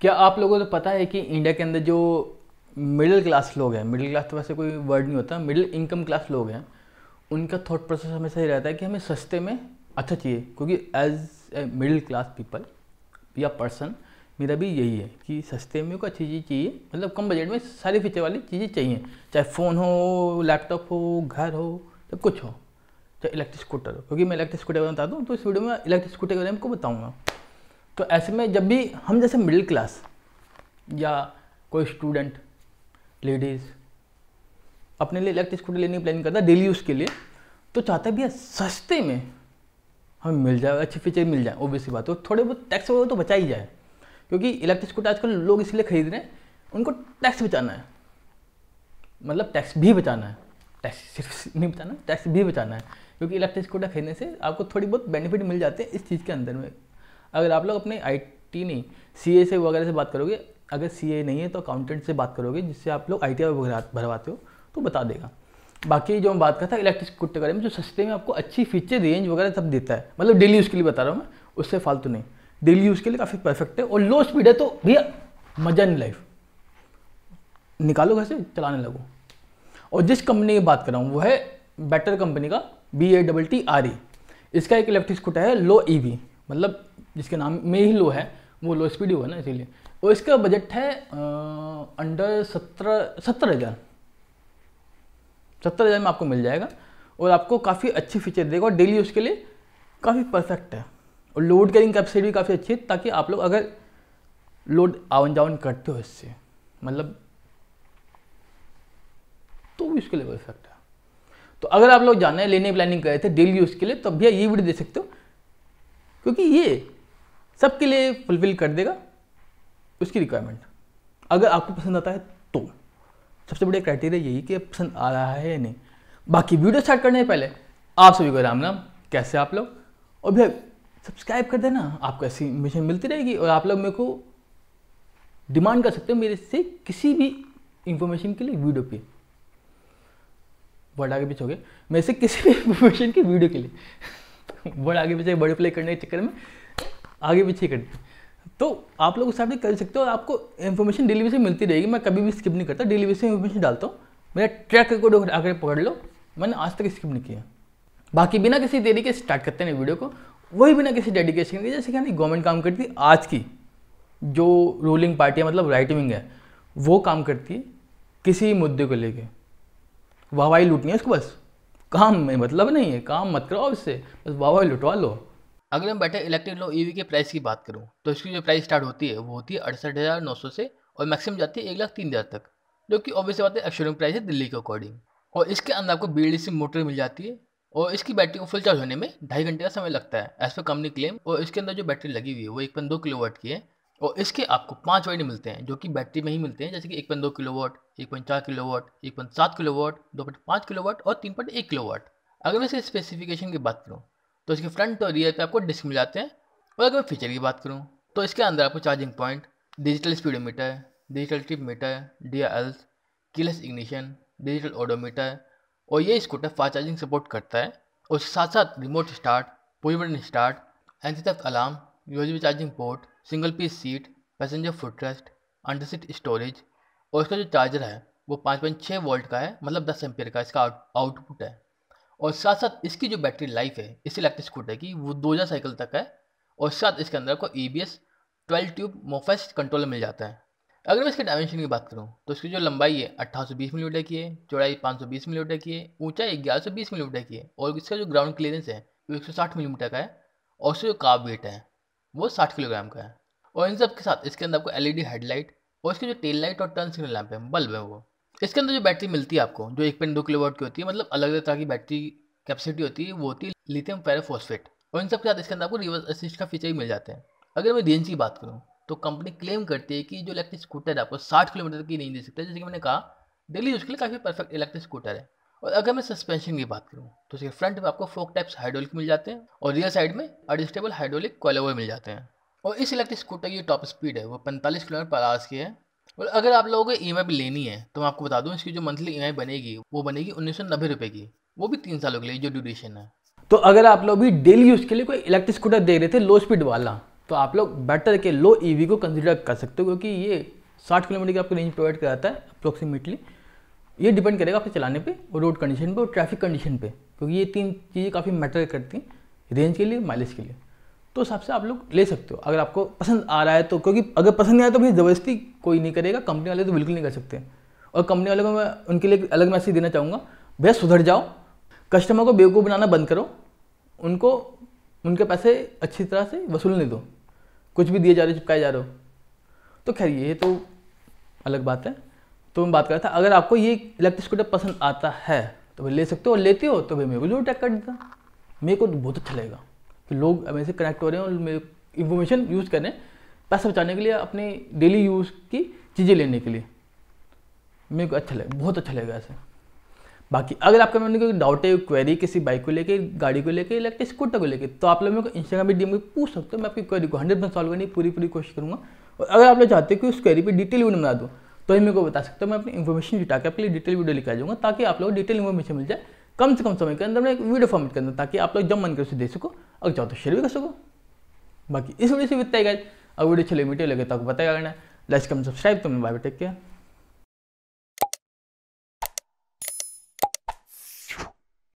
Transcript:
क्या आप लोगों को तो पता है कि इंडिया के अंदर जो मिडिल क्लास लोग हैं मिडिल क्लास तो वैसे कोई वर्ड नहीं होता मिडिल इनकम क्लास लोग हैं उनका थॉट प्रोसेस हमेशा ही रहता है कि हमें सस्ते में अच्छा चाहिए क्योंकि as a middle class people या पर्सन मेरा भी यही है कि सस्ते में कोई अच्छी चीज़ चाहिए मतलब कम बजट में सारी फीचर वाली चीज़ें चाहिए चाहे फ़ोन हो लैपटॉप हो घर हो सब कुछ हो चाहे इलेक्ट्रिक स्कूटर हो क्योंकि मैं इलेक्ट्रिक स्कूटर बता दूँ तो इस वीडियो में इलेक्ट्रिक स्कूटर के बारे में आपको बताऊँगा तो ऐसे में जब भी हम जैसे मिडिल क्लास या कोई स्टूडेंट लेडीज़ अपने लिए इलेक्ट्रिक स्कूटी लेने की प्लानिंग करता है डेली यूज़ के लिए तो चाहता है भैया सस्ते में हमें मिल जाए अच्छे फीचर मिल जाए ओबियस सी बात हो थोड़े बहुत टैक्स वगैरह तो बचा ही जाए क्योंकि इलेक्ट्रिक स्कूटर आजकल लोग इसलिए खरीद रहे हैं उनको टैक्स बचाना है मतलब टैक्स भी बचाना है टैक्स सिर्फ नहीं बचाना टैक्स भी बचाना है क्योंकि इलेक्ट्रिक स्कूटर खरीदने से आपको थोड़ी बहुत बेनिफिट मिल जाते हैं इस चीज़ के अंदर में अगर आप लोग अपने आई नहीं सी से वगैरह से बात करोगे अगर सी नहीं है तो अकाउंटेंट से बात करोगे जिससे आप लोग आई टी भरवाते हो तो बता देगा बाकी जो मैं बात करता था इलेक्ट्रिक स्कूटर के बारे में जो सस्ते में आपको अच्छी फीचर रेंज वगैरह सब देता है मतलब डेली यूज़ के लिए बता रहा हूँ मैं उससे फालतू नहीं डेली यूज़ के लिए काफ़ी परफेक्ट है और लो स्पीड है तो भैया मजा नहीं लाइफ निकालो घर से चलाने लगो और जिस कंपनी की बात कर रहा हूँ वो है बेटर कंपनी का B A double T R E इसका एक इलेक्ट्रिक स्कूटर है लो ई वी मतलब जिसका नाम में ही लो है वो लो स्पीड हुआ ना इसीलिए और इसका बजट है अंडर सत्रह सत्तर हज़ार सत्तर हज़ार में आपको मिल जाएगा और आपको काफ़ी अच्छी फीचर देगा और डेली उसके लिए काफ़ी परफेक्ट है और लोड कैरिंग कैपेसिटी भी काफ़ी अच्छी है ताकि आप लोग अगर लोड आवन जावन करते हो इससे मतलब तो भी उसके लिए परफेक्ट है तो अगर आप लोग जाना है लेने प्लानिंग कर रहे थे डेली यूज़ के लिए तो भैया ये वीडियो दे सकते हो क्योंकि ये सबके लिए फुलफिल कर देगा उसकी रिक्वायरमेंट अगर आपको पसंद आता है तो सबसे बड़ी क्राइटेरिया यही कि पसंद आ रहा है या नहीं बाकी वीडियो स्टार्ट करने से पहले आप सभी को राम राम कैसे आप लोग और भैया सब्सक्राइब कर देना आपको ऐसी इन्फॉर्मेशन मिलती रहेगी और आप लोग मेरे को डिमांड कर सकते हो मेरे से किसी भी इंफॉर्मेशन के लिए वीडियो पे वर्ड आगे पीछे हो गए मेरे से किसी भी इंफॉर्मेशन की वीडियो के लिए वर्ड आगे पीछे बड़े प्ले करने के चक्कर में आगे पीछे कर तो आप लोग उस हिसाब से कर सकते हो और आपको इन्फॉर्मेशन डिलीवरी से मिलती रहेगी मैं कभी भी स्किप नहीं करता डिलीवरी से इन्फॉर्मेशन डालता हूँ मेरा ट्रैक रिकॉर्ड आकर पकड़ लो मैंने आज तक स्किप नहीं किया बाकी बिना किसी देरी के स्टार्ट करते हैं वीडियो को वही बिना किसी डेडिकेशन के जैसे कि हमारी गवर्नमेंट काम करती है आज की जो रूलिंग पार्टी है मतलब राइट विंग है वो काम करती है किसी मुद्दे को लेके वाहवाही लूटनी है उसको बस काम में मतलब नहीं है काम मत करो उससे बस वाहवाही लुटवा लो अगर मैं बैठे इलेक्ट्रिक लो ईवी के प्राइस की बात करूँ तो इसकी जो प्राइस स्टार्ट होती है वो होती है अड़सठ हज़ार नौ सौ से और मैक्सिमम जाती है एक लाख तीन हज़ार तक जो कि ऑबियस बात है एक्शोरूम प्राइस है दिल्ली के अकॉर्डिंग और इसके अंदर आपको बी सी मोटर मिल जाती है और इसकी बैटरी को फुल चार्ज होने में ढाई घंटे का समय लगता है एज पर कंपनी क्लेम और इसके अंदर जो बैटरी लगी हुई है वो एक पॉइंट दो किलो वाट की है और इसके आपको पाँच वाइट मिलते हैं जो कि बैटरी में ही मिलते हैं जैसे कि एक पॉइंट दो किलो वाट एक पॉइंट चार किलो वाट एक पॉइंट सात किलो वाट दो पॉइंट पाँच किलो वाट और तीन पॉइंट एक किलो वाट अगर मैं इसे स्पेसिफिकेशन की बात करूँ तो इसके फ्रंट और रियर पे आपको डिस्क मिल जाते हैं और अगर मैं फीचर की बात करूँ तो इसके अंदर आपको charging point digital speedometer digital trip meter D Ls keyless ignition digital odometer और ये स्कूटर फास्ट चार्जिंग सपोर्ट करता है और उसके साथ साथ remote start pull button start anti theft alarm USB charging port single piece seat passenger footrest seat storage और इसका जो चार्जर है वो पाँच पॉइंट छः वोल्ट का है मतलब दस एम्पियर का इसका आउटपुट है और साथ साथ इसकी जो बैटरी लाइफ है इस इलेक्ट्रिक स्कूटर की वो दो हज़ार साइकिल तक है और साथ इसके अंदर आपको E B S twelve tube mosfet controller मिल जाता है अगर मैं इसके डायमेंशन की बात करूँ तो इसकी जो लंबाई है अट्ठारह सौ बीस मिलीमीटर की है चौड़ाई पाँच सौ बीस मिलीमीटर की है ऊंचाई ग्यारह सौ बीस मिलीमीटर की है और इसका जो ग्राउंड क्लियरेंस है वो एक सौ साठ मिलीमीटर का है और उसका जो काब वेट है वो साठ किलोग्राम का है और इन सब के साथ इसके अंदर आपको एल ई डी हेडलाइट और इसके जो टेल लाइट और टर्न सिग्नल लैंप है बल्ब है वो इसके अंदर जो बैटरी मिलती है आपको जो एक पॉइंट दो किलोवाट की होती है मतलब अलग अलग तरह की बैटरी कैपेसिटी होती है वो होती है लिथियम पैराफोस्फेट और इन सब के साथ इसके अंदर आपको रिवर्स असिस्ट का फीचर भी मिल जाते हैं अगर मैं रेंज की बात करूँ तो कंपनी क्लेम करती है कि जो इलेक्ट्रिक स्कूटर है आपको साठ किलोमीटर की रेंज दे सकता है जैसे कि मैंने कहा डेली यूज के लिए काफ़ी परफेक्ट इलेक्ट्रिक स्कूटर है और अगर मैं सस्पेंशन की बात करूँ तो इसके फ्रंट में आपको फोक टाइप्स हाइड्रोलिक मिल जाते हैं और रियर साइड में एडजस्टेबल हाइड्रोलिक कॉलोवर मिल जाते हैं और इस इलेक्ट्रिक स्कूटर की टॉप स्पीड है वो पैंतालीस किलोमीटर पर आवर्स की है और मतलब अगर आप लोगों को ई e भी लेनी है तो मैं आपको बता दूँ इसकी जो मंथली ई e बनेगी वो बनेगी उन्नीस सौ नब्बे रुपये की वो भी तीन सालों के लिए जो ड्यूरेशन है तो अगर आप लोग भी डेली यूज़ के लिए कोई इलेक्ट्रिक स्कूटर देख रहे थे लो स्पीड वाला तो आप लोग बेटर के लो ईवी e को कंसिडर कर सकते हो क्योंकि ये साठ किलोमीटर की आपको रेंज प्रोवाइड कराता है अप्रोक्सीमेटली ये डिपेंड करेगा आपके चलाने पे और रोड कंडीशन पे और ट्रैफिक कंडीशन पे क्योंकि ये तीन चीज़ें काफ़ी मैटर करती हैं रेंज के लिए माइलेज के लिए तो हिसाब से आप लोग ले सकते हो अगर आपको पसंद आ रहा है तो क्योंकि अगर पसंद नहीं आए तो भी ज़बरदस्ती कोई नहीं करेगा कंपनी वाले तो बिल्कुल नहीं कर सकते और कंपनी वाले को मैं उनके लिए अलग मैसेज देना चाहूँगा भैया सुधर जाओ कस्टमर को बेवकूफ़ बनाना बंद करो उनको उनके पैसे अच्छी तरह से वसूलने दो कुछ भी दिए जा रहे हो चिपकाए जा रहे हो तो खैर ये तो अलग बात है तो मैं बात कर रहा था अगर आपको ये इलेक्ट्रिक स्कूटर पसंद आता है तो भाई ले सकते हो और लेते हो तो भाई मेरे को जरूर टैक कर देता मेरे को तो बहुत अच्छा लगेगा कि लोग अब ऐसे कनेक्ट हो रहे हैं और इन्फॉर्मेशन यूज़ कर रहे हैं पैसा बचाने के लिए अपने डेली यूज़ की चीज़ें लेने के लिए मेरे को अच्छा लगे बहुत अच्छा लगेगा ऐसे बाकी अगर आपका मैंने कोई डाउट है क्वेरी किसी बाइक को लेके गाड़ी को लेके या स्कूटर को लेके तो आप लोग मेरे को इंस्टाग्राम पर डीएम पूछ सकते हो मैं आपकी क्वेरी को हंड्रेड परसेंट सॉल्व करने की पूरी पूरी कोशिश करूँगा और अगर आप लोग चाहते हो कि उस क्वेरी पर डिटेल वीडियो बना दूँ तो ही मेरे को बता सकते हो मैं अपनी इन्फॉर्मेशन जुटा के आपके लिए डिटेल वीडियो लिखा जाऊँगा ताकि आप लोग डिटेल इन्फॉर्मेशन मिल जाए कम से कम समय के अंदर मैं एक वीडियो फॉर्मेट दूँ ताकि आप लोग जब मन कर उसे देख सको अगर चाहो तो शेयर भी कर सको बाकी इस वीडियो से वित्ता अगर वीडियो अच्छी लगे वीडियो लगे तो आपको बताया करना लाइक कम सब्सक्राइब तो मैं बाय टेक केयर